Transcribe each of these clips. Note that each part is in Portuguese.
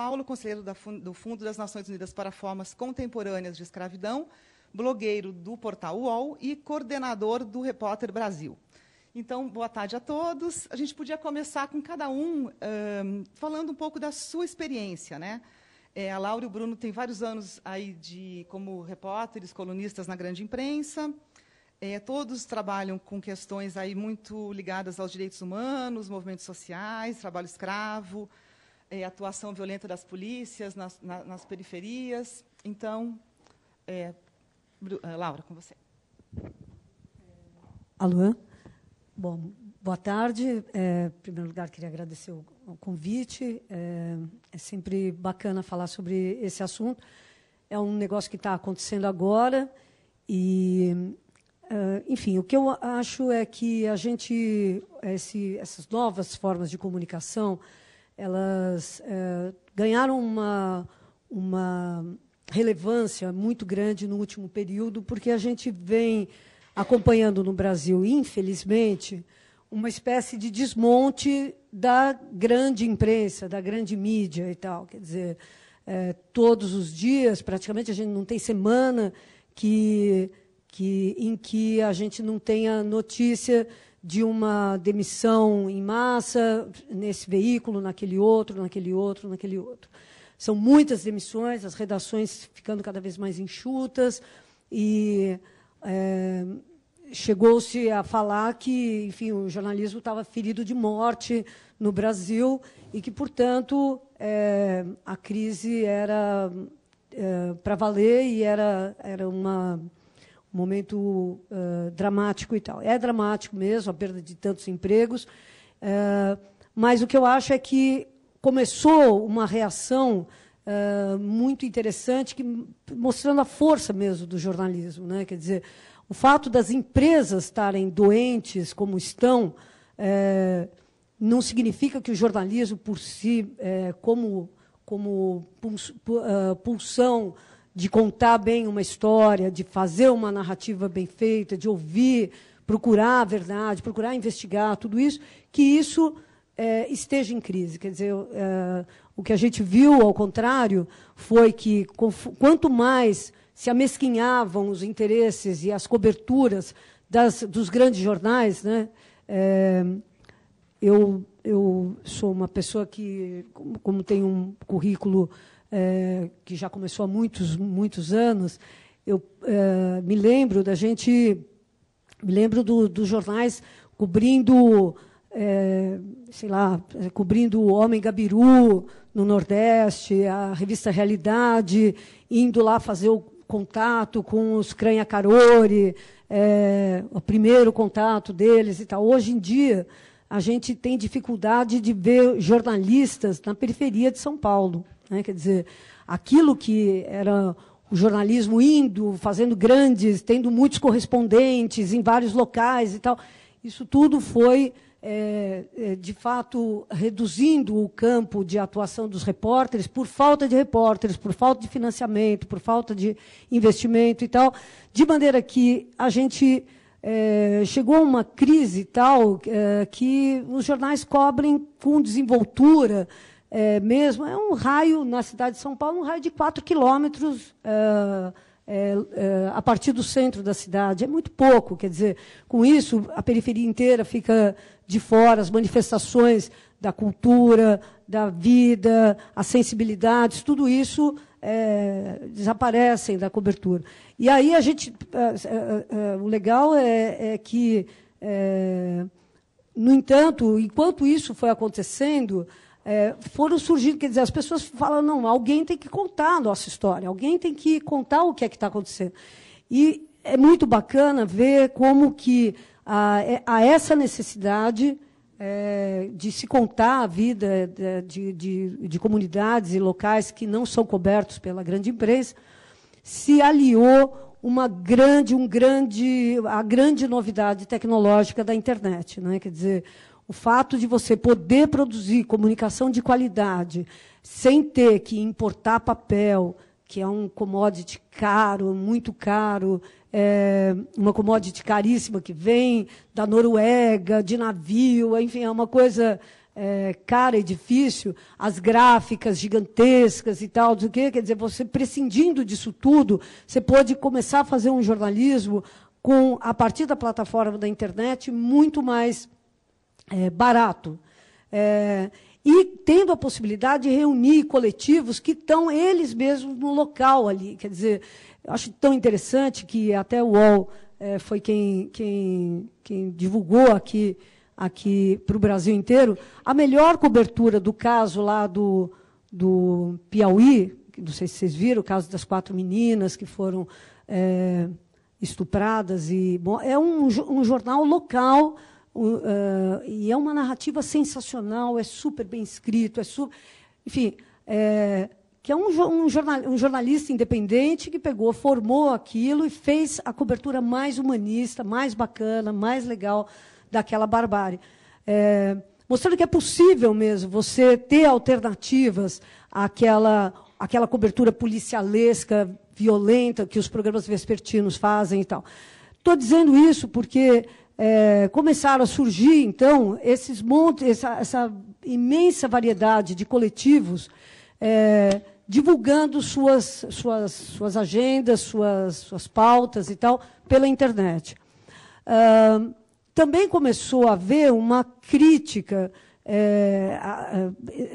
Paulo, conselheiro do Fundo das Nações Unidas para Formas Contemporâneas de Escravidão, blogueiro do portal UOL e coordenador do Repórter Brasil. Então, boa tarde a todos. A gente podia começar com cada um falando um pouco da sua experiência, né? É, a Laura e o Bruno têm vários anos aí de como repórteres, colunistas na grande imprensa. É, todos trabalham com questões aí muito ligadas aos direitos humanos, movimentos sociais, trabalho escravo, é, atuação violenta das polícias nas, na, nas periferias. Então, é, é Laura, com você. Alô? Bom, boa tarde. É, em primeiro lugar, queria agradecer o, o convite. É, é, sempre bacana falar sobre esse assunto. É um negócio que está acontecendo agora. E, é, enfim, o que eu acho é que a gente, esse, essas novas formas de comunicação, elas é, ganharam uma, uma relevância muito grande no último período, porque a gente vem acompanhando no Brasil, infelizmente, uma espécie de desmonte da grande imprensa, da grande mídia e tal. Quer dizer, é, todos os dias, praticamente a gente não tem semana que, que, em que a gente não tenha notícia de uma demissão em massa nesse veículo, naquele outro, naquele outro, naquele outro. São muitas demissões, as redações ficando cada vez mais enxutas e é, chegou-se a falar que, enfim, o jornalismo estava ferido de morte no Brasil e que, portanto, é, a crise era é, para valer e era, era uma momento uh, dramático e tal. É dramático mesmo, a perda de tantos empregos, uh, mas o que eu acho é que começou uma reação uh, muito interessante, que, mostrando a força mesmo do jornalismo. Né? Quer dizer, o fato das empresas estarem doentes como estão não significa que o jornalismo por si, como, como pulsão de contar bem uma história, de fazer uma narrativa bem feita, de ouvir, procurar a verdade, procurar investigar tudo isso, que isso é, esteja em crise. Quer dizer, é, o que a gente viu, ao contrário, foi que quanto mais se amesquinhavam os interesses e as coberturas das, dos grandes jornais, né? É, eu, eu sou uma pessoa que, como, como tem um currículo é, que já começou há muitos, muitos anos, eu é, me lembro da gente, me lembro do, dos jornais cobrindo, é, sei lá, é, cobrindo o Homem Gabiru no Nordeste, a revista Realidade, indo lá fazer o contato com os Cranha Carori, é, o primeiro contato deles e tal. Hoje em dia, a gente tem dificuldade de ver jornalistas na periferia de São Paulo. Né? Quer dizer, aquilo que era o jornalismo indo, fazendo grandes, tendo muitos correspondentes em vários locais e tal, isso tudo foi, é, é, de fato, reduzindo o campo de atuação dos repórteres por falta de repórteres, por falta de financiamento, por falta de investimento e tal, de maneira que a gente. É, chegou a uma crise tal é, que os jornais cobrem com desenvoltura é, mesmo, é um raio na cidade de São Paulo, um raio de 4 quilômetros é, é, é, a partir do centro da cidade. É muito pouco, quer dizer, com isso a periferia inteira fica de fora, as manifestações da cultura, da vida, as sensibilidades, tudo isso é, desaparecem da cobertura. E aí a gente, é, é, é o legal é, é que, no entanto, enquanto isso foi acontecendo, é, foram surgindo, quer dizer, as pessoas falam, não, alguém tem que contar a nossa história, alguém tem que contar o que é que está acontecendo. E é muito bacana ver como que há é, essa necessidade é, de se contar a vida é, de, de, de comunidades e locais que não são cobertos pela grande imprensa, se aliou uma grande, um grande, a grande novidade tecnológica da internet, né? Quer dizer, o fato de você poder produzir comunicação de qualidade sem ter que importar papel, que é um commodity caro, muito caro, é uma commodity caríssima que vem da Noruega, de navio, enfim, é uma coisa é, cara e difícil, as gráficas gigantescas e tal, do que quer dizer, você prescindindo disso tudo, você pode começar a fazer um jornalismo com a partir da plataforma da internet muito mais é, barato. É, e tendo a possibilidade de reunir coletivos que estão eles mesmos no local ali. Quer dizer, eu acho tão interessante que até o UOL é, foi quem, quem, quem divulgou aqui, aqui para o Brasil inteiro a melhor cobertura do caso lá do, do Piauí, não sei se vocês viram, o caso das quatro meninas que foram é, estupradas. e bom, É um, um jornal local Uh, e é uma narrativa sensacional, é super bem escrito, é super, enfim, é, que é um, um, jornal, um, jornalista independente que pegou, formou aquilo e fez a cobertura mais humanista, mais bacana, mais legal daquela barbárie. É, mostrando que é possível mesmo você ter alternativas àquela, àquela cobertura policialesca, violenta que os programas vespertinos fazem e tal. Estou dizendo isso porque é, começaram a surgir, então, esses montes, essa, essa imensa variedade de coletivos é, divulgando suas, suas, suas agendas, suas, suas pautas e tal, pela internet. Uh, também começou a haver uma crítica é,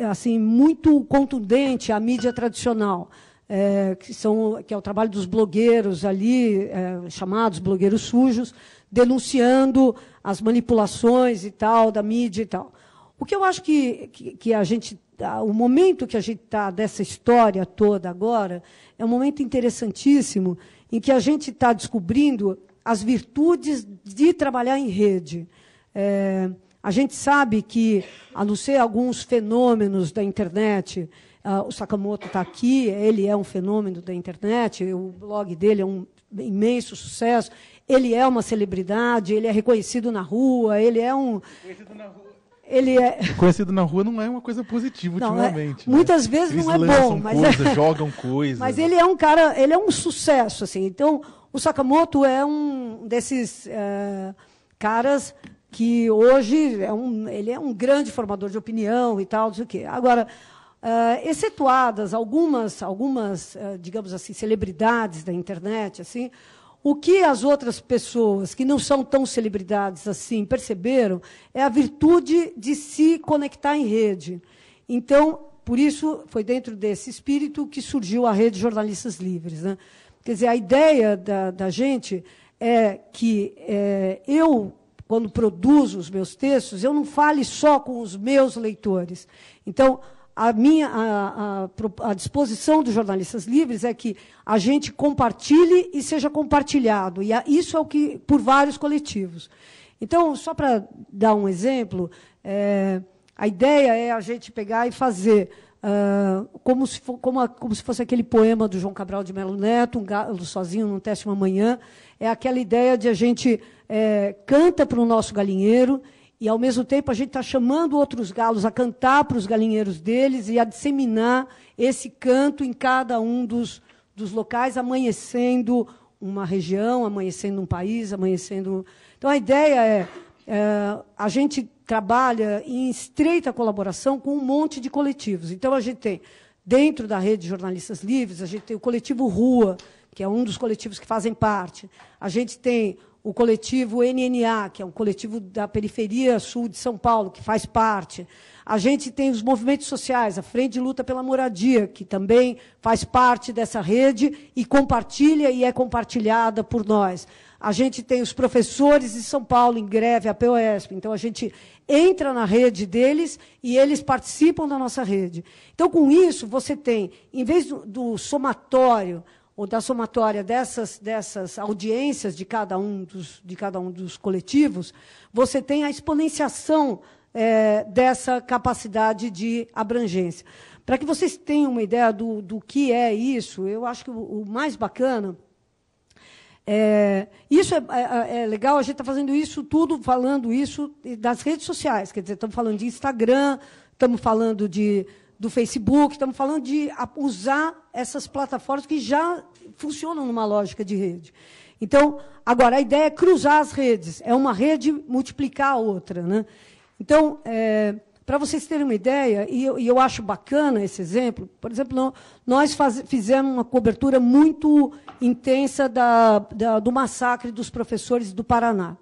assim muito contundente à mídia tradicional, é, que, são, que é o trabalho dos blogueiros ali, é, chamados blogueiros sujos, denunciando as manipulações e tal, da mídia e tal. O que eu acho que, que, que a gente. Tá, o momento que a gente está dessa história toda agora é um momento interessantíssimo em que a gente está descobrindo as virtudes de trabalhar em rede. É, a gente sabe que, a não ser alguns fenômenos da internet, uh, o Sakamoto está aqui, ele é um fenômeno da internet, o blog dele é um imenso sucesso, ele é uma celebridade, ele é reconhecido na rua, ele é um. Conhecido na rua. Ele é... Conhecido na rua não é uma coisa positiva não, é, ultimamente. É... Né? Muitas vezes Eles não é bom, mas coisas, é... jogam coisas. Mas né? ele é um cara, ele é um sucesso assim. Então, o Sakamoto é um desses é, caras que hoje é um, ele é um grande formador de opinião e tal, não sei o quê. Agora, eh, excetuadas algumas, algumas eh, digamos assim, celebridades da internet, assim, o que as outras pessoas, que não são tão celebridades assim, perceberam é a virtude de se conectar em rede. Então, por isso, foi dentro desse espírito que surgiu a Rede de Jornalistas Livres. Né? Quer dizer, a ideia da, da gente é que é, eu, quando produzo os meus textos, eu não fale só com os meus leitores. Então, a minha a, a, a, disposição dos jornalistas livres é que a gente compartilhe e seja compartilhado e a, isso é o que por vários coletivos então só para dar um exemplo é, a ideia é a gente pegar e fazer uh, como, se for, como, como, se fosse aquele poema do João Cabral de Melo Neto um galo sozinho num teste uma manhã é aquela ideia de a gente é, canta para o nosso galinheiro e, ao mesmo tempo, a gente está chamando outros galos a cantar para os galinheiros deles e a disseminar esse canto em cada um dos, dos locais, amanhecendo uma região, amanhecendo um país, amanhecendo. Então, a ideia é, é a gente trabalha em estreita colaboração com um monte de coletivos. Então, a gente tem, dentro da rede de jornalistas livres, a gente tem o coletivo Rua, que é um dos coletivos que fazem parte. A gente tem o coletivo NNA, que é um coletivo da periferia sul de São Paulo, que faz parte. A gente tem os movimentos sociais, a Frente de Luta pela Moradia, que também faz parte dessa rede e compartilha e é compartilhada por nós. A gente tem os professores de São Paulo em greve, a POSP. Então, a gente entra na rede deles e eles participam da nossa rede. Então, com isso, você tem, em vez do, do somatório ou da somatória dessas, dessas audiências de cada, um dos, de cada um dos coletivos, você tem a exponenciação é, dessa capacidade de abrangência. Para que vocês tenham uma ideia do, do que é isso, eu acho que o, o mais bacana. É, isso é, é, é, é legal, a gente está fazendo isso tudo, falando isso das redes sociais. Quer dizer, estamos falando de Instagram, estamos falando de do Facebook, estamos falando de usar essas plataformas que já funcionam numa lógica de rede. Então, agora, a ideia é cruzar as redes, é uma rede multiplicar a outra. Né? Então, é, para vocês terem uma ideia, e eu, e eu, acho bacana esse exemplo, por exemplo, nós faz, fizemos uma cobertura muito intensa da, da, do massacre dos professores do Paraná,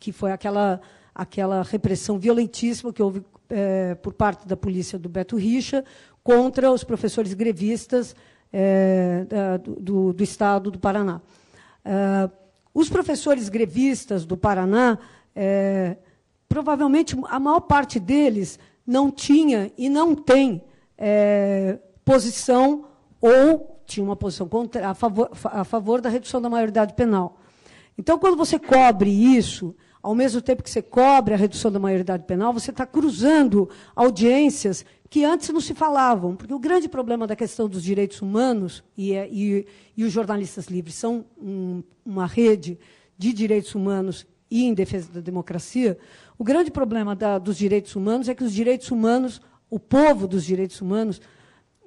que foi aquela, aquela repressão violentíssima que houve é, por parte da polícia do Beto Richa contra os professores grevistas é, da, do, do, Estado do Paraná. É, os professores grevistas do Paraná, é, provavelmente a maior parte deles não tinha e não tem é, posição ou tinha uma posição contra, a, favor, a favor da redução da maioridade penal. Então, quando você cobre isso ao mesmo tempo que você cobra a redução da maioridade penal, você está cruzando audiências que antes não se falavam. Porque o grande problema da questão dos direitos humanos, e, é, e, e os jornalistas livres são um, uma rede de direitos humanos e em defesa da democracia, o grande problema da, dos direitos humanos é que os direitos humanos, o povo dos direitos humanos,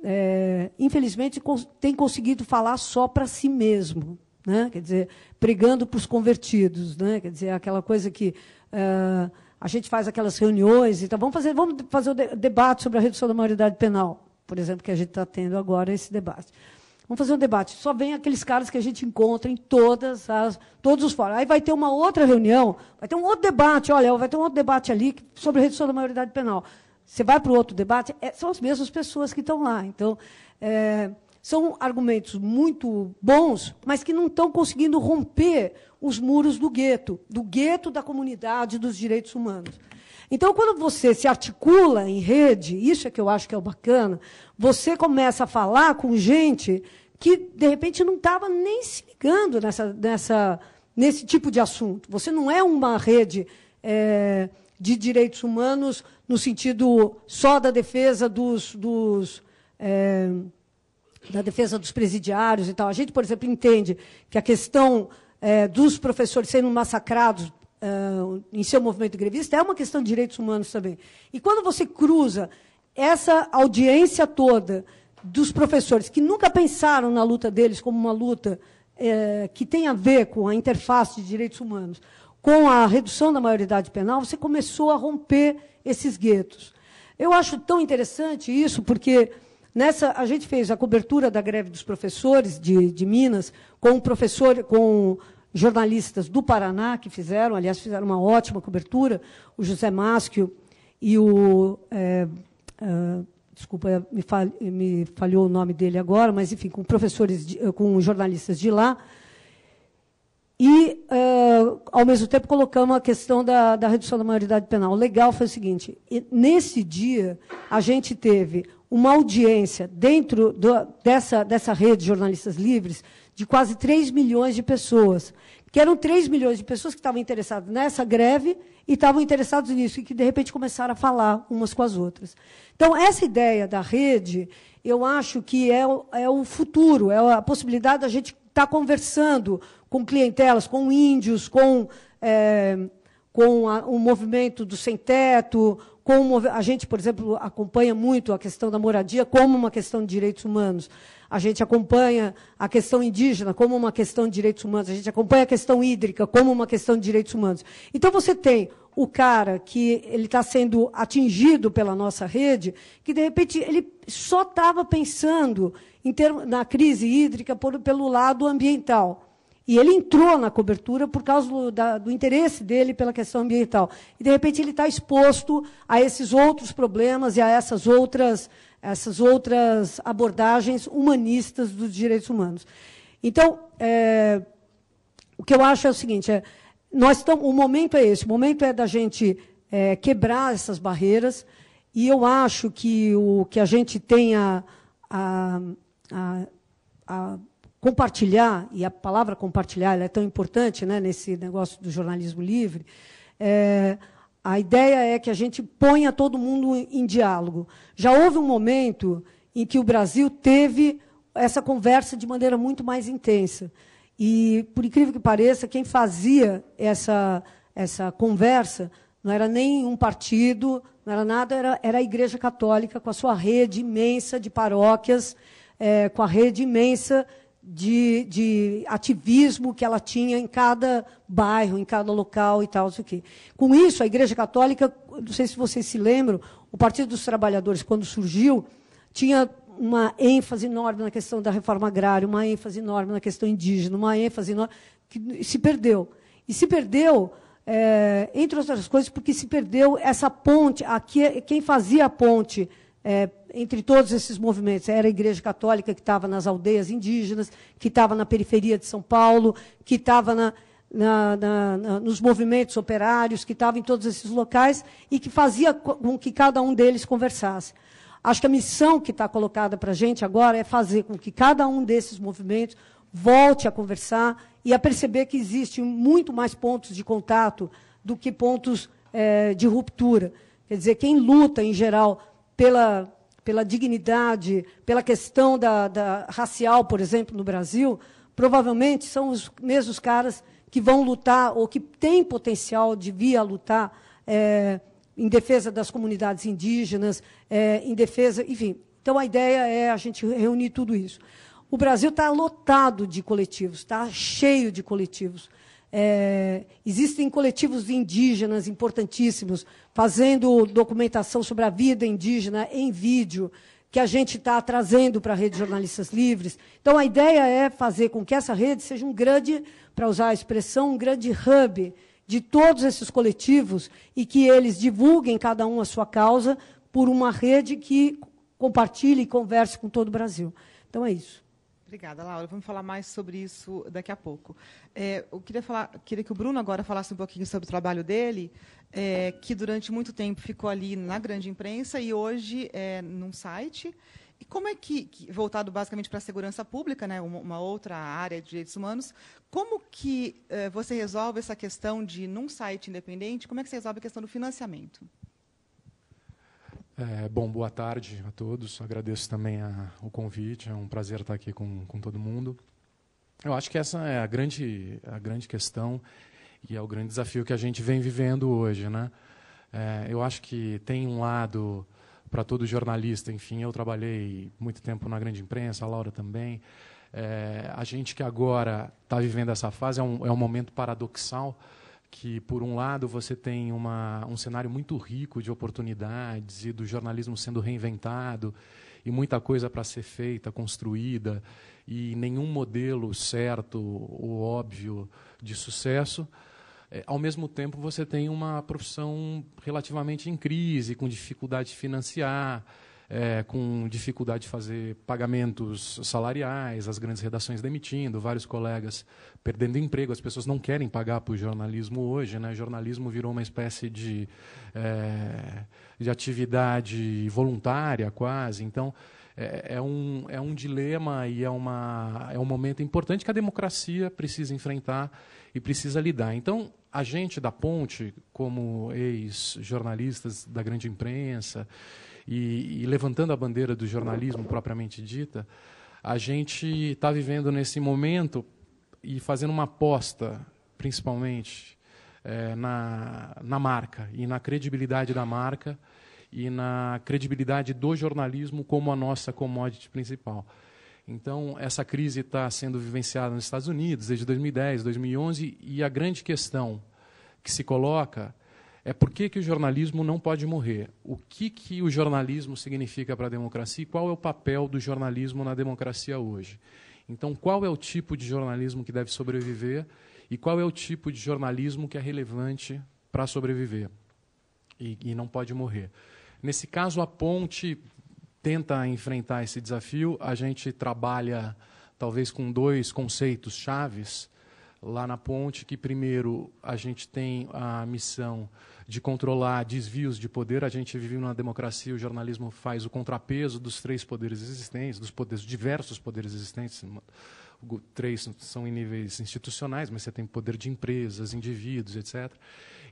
é, infelizmente, tem conseguido falar só para si mesmo né? quer dizer, pregando para os convertidos, né? quer dizer, aquela coisa que uh, a gente faz aquelas reuniões, então vamos fazer, vamos fazer o de debate sobre a redução da maioridade penal, por exemplo, que a gente está tendo agora esse debate. Vamos fazer um debate. Só vem aqueles caras que a gente encontra em todas as, todos os fóruns. Aí vai ter uma outra reunião, vai ter um outro debate, olha, vai ter um outro debate ali sobre a redução da maioridade penal. Você vai para o outro debate, é, são as mesmas pessoas que estão lá. Então, é, são argumentos muito bons, mas que não estão conseguindo romper os muros do gueto, do gueto da comunidade dos direitos humanos. Então, quando você se articula em rede, isso é que eu acho que é o bacana, você começa a falar com gente que, de repente, não estava nem se ligando nessa, nessa, nesse tipo de assunto. Você não é uma rede é, de direitos humanos no sentido só da defesa dos, dos é, da defesa dos presidiários e tal. A gente, por exemplo, entende que a questão é, dos professores sendo massacrados é, em seu movimento grevista é uma questão de direitos humanos também. E quando você cruza essa audiência toda dos professores que nunca pensaram na luta deles como uma luta é, que tem a ver com a interface de direitos humanos, com a redução da maioridade penal, você começou a romper esses guetos. Eu acho tão interessante isso porque Nessa, a gente fez a cobertura da greve dos professores de, de Minas com professor, com jornalistas do Paraná que fizeram, aliás, fizeram uma ótima cobertura, o José Maschio e o. É, é, desculpa, me, fal, me, falhou o nome dele agora, mas enfim, com professores, de, com jornalistas de lá. E, é, ao mesmo tempo, colocamos a questão da, da redução da maioridade penal. O legal foi o seguinte: nesse dia, a gente teve uma audiência dentro do, dessa, dessa rede de jornalistas livres de quase 3 milhões de pessoas, que eram 3 milhões de pessoas que estavam interessadas nessa greve e estavam interessados nisso, e que, de repente, começaram a falar umas com as outras. Então, essa ideia da rede, eu acho que é, é o futuro, é a possibilidade da gente estar tá conversando com clientelas, com índios, com... É, com a, o movimento do sem-teto, como a gente, por exemplo, acompanha muito a questão da moradia como uma questão de direitos humanos. A gente acompanha a questão indígena como uma questão de direitos humanos. A gente acompanha a questão hídrica como uma questão de direitos humanos. Então você tem o cara que ele está sendo atingido pela nossa rede, que de repente ele só estava pensando na crise hídrica por, pelo lado ambiental. E ele entrou na cobertura por causa do, da, do interesse dele pela questão ambiental. E, de repente, ele está exposto a esses outros problemas e a essas outras, essas outras abordagens humanistas dos direitos humanos. Então, é, o que eu acho é o seguinte: é, nós tamo, o momento é esse, o momento é da gente é, quebrar essas barreiras, e eu acho que o que a gente tem a, a, a, a compartilhar, e a palavra compartilhar é tão importante né, nesse negócio do jornalismo livre, é, a ideia é que a gente ponha todo mundo em diálogo. Já houve um momento em que o Brasil teve essa conversa de maneira muito mais intensa. E, por incrível que pareça, quem fazia essa, essa conversa não era nem um partido, não era nada, era, era a Igreja Católica, com a sua rede imensa de paróquias, é, com a rede imensa de, de, ativismo que ela tinha em cada bairro, em cada local e tal, o quê. Com isso, a Igreja Católica, não sei se vocês se lembram, o Partido dos Trabalhadores, quando surgiu, tinha uma ênfase enorme na questão da reforma agrária, uma ênfase enorme na questão indígena, uma ênfase enorme que se perdeu. E se perdeu, é, entre outras coisas, porque se perdeu essa ponte, aqui. quem fazia a ponte é, entre todos esses movimentos. Era a Igreja Católica que estava nas aldeias indígenas, que estava na periferia de São Paulo, que estava na, na, na, nos movimentos operários, que estava em todos esses locais e que fazia com que cada um deles conversasse. Acho que a missão que está colocada para a gente agora é fazer com que cada um desses movimentos volte a conversar e a perceber que existem muito mais pontos de contato do que pontos é, de ruptura. Quer dizer, quem luta, em geral, pela, pela dignidade, pela questão da, da racial, por exemplo, no Brasil, provavelmente são os mesmos caras que vão lutar ou que têm potencial de vir a lutar é, em defesa das comunidades indígenas, é, em defesa, enfim. Então a ideia é a gente reunir tudo isso. O Brasil está lotado de coletivos, está cheio de coletivos. É, existem coletivos indígenas importantíssimos fazendo documentação sobre a vida indígena em vídeo que a gente está trazendo para a rede de jornalistas livres. Então, a ideia é fazer com que essa rede seja um grande, para usar a expressão, um grande hub de todos esses coletivos e que eles divulguem cada um a sua causa por uma rede que compartilhe e converse com todo o Brasil. Então, é isso. Obrigada, Laura. Vamos falar mais sobre isso daqui a pouco. É, eu queria, falar, queria que o Bruno agora falasse um pouquinho sobre o trabalho dele, é, que durante muito tempo ficou ali na grande imprensa e hoje é num site. E como é que, que voltado basicamente para a segurança pública, né, uma, uma, outra área de direitos humanos, como que é, você resolve essa questão de, num site independente, como é que você resolve a questão do financiamento? É, bom, boa tarde a todos. Agradeço também a, o convite. É um prazer estar aqui com, com todo mundo. Eu acho que essa é a grande, a grande questão e é o grande desafio que a gente vem vivendo hoje. Né? É, eu acho que tem um lado para todo jornalista, enfim, eu trabalhei muito tempo na grande imprensa, a Laura também. É, a gente que agora está vivendo essa fase é um, é um momento paradoxal que por um lado você tem uma, um cenário muito rico de oportunidades e do jornalismo sendo reinventado e muita coisa para ser feita, construída e nenhum modelo certo ou óbvio de sucesso. É, ao mesmo tempo, você tem uma profissão relativamente em crise, com dificuldade de financiar, é, com dificuldade de fazer pagamentos salariais, as grandes redações demitindo, vários colegas perdendo emprego, as pessoas não querem pagar o jornalismo hoje, né? jornalismo virou uma espécie de, é, de atividade voluntária quase, então é, é, um, é um dilema e é, uma, é um momento importante que a democracia precisa enfrentar e precisa lidar. Então, a gente da Ponte, como ex-jornalistas da grande imprensa e, e levantando a bandeira do jornalismo propriamente dita, a gente está vivendo nesse momento e fazendo uma aposta, principalmente, é, na, na marca e na credibilidade da marca e na credibilidade do jornalismo como a nossa commodity principal. Então, essa crise está sendo vivenciada nos Estados Unidos desde 2010, 2011, e a grande questão que se coloca é por que, que o jornalismo não pode morrer. O que, que o jornalismo significa para a democracia e qual é o papel do jornalismo na democracia hoje. Então, qual é o tipo de jornalismo que deve sobreviver e qual é o tipo de jornalismo que é relevante para sobreviver e, e não pode morrer. Nesse caso, a Ponte tenta enfrentar esse desafio. A gente trabalha, talvez, com dois conceitos chaves lá na ponte, que primeiro a gente tem a missão de controlar desvios de poder. A gente vive numa democracia, o jornalismo faz o contrapeso dos três poderes existentes, dos poderes, diversos poderes existentes. Três são em níveis institucionais, mas você tem poder de empresas, indivíduos, etc.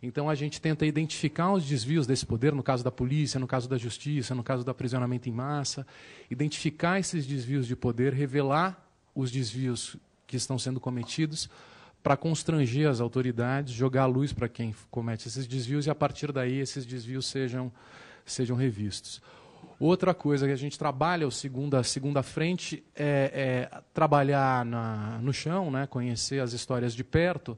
Então a gente tenta identificar os desvios desse poder, no caso da polícia, no caso da justiça, no caso do aprisionamento em massa, identificar esses desvios de poder, revelar os desvios que estão sendo cometidos para constranger as autoridades, jogar a luz para quem comete esses desvios e, a partir daí, esses desvios sejam, sejam revistos. Outra coisa que a gente trabalha, o segunda, a segunda frente, é, é trabalhar na, no chão, né, conhecer as histórias de perto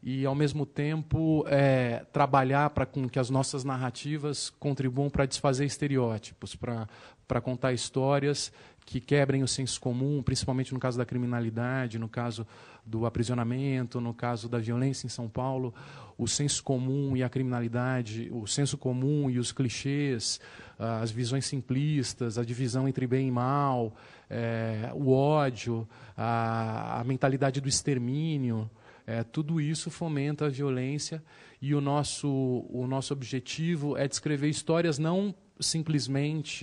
e, ao mesmo tempo, é, trabalhar para que as nossas narrativas contribuam para desfazer estereótipos, para contar histórias que quebrem o senso comum, principalmente no caso da criminalidade, no caso do aprisionamento, no caso da violência em São Paulo, o senso comum e a criminalidade, o senso comum e os clichês, ah, as visões simplistas, a divisão entre bem e mal, é, o ódio, a, a, mentalidade do extermínio, é, tudo isso fomenta a violência e o nosso, o nosso objetivo é descrever histórias não simplesmente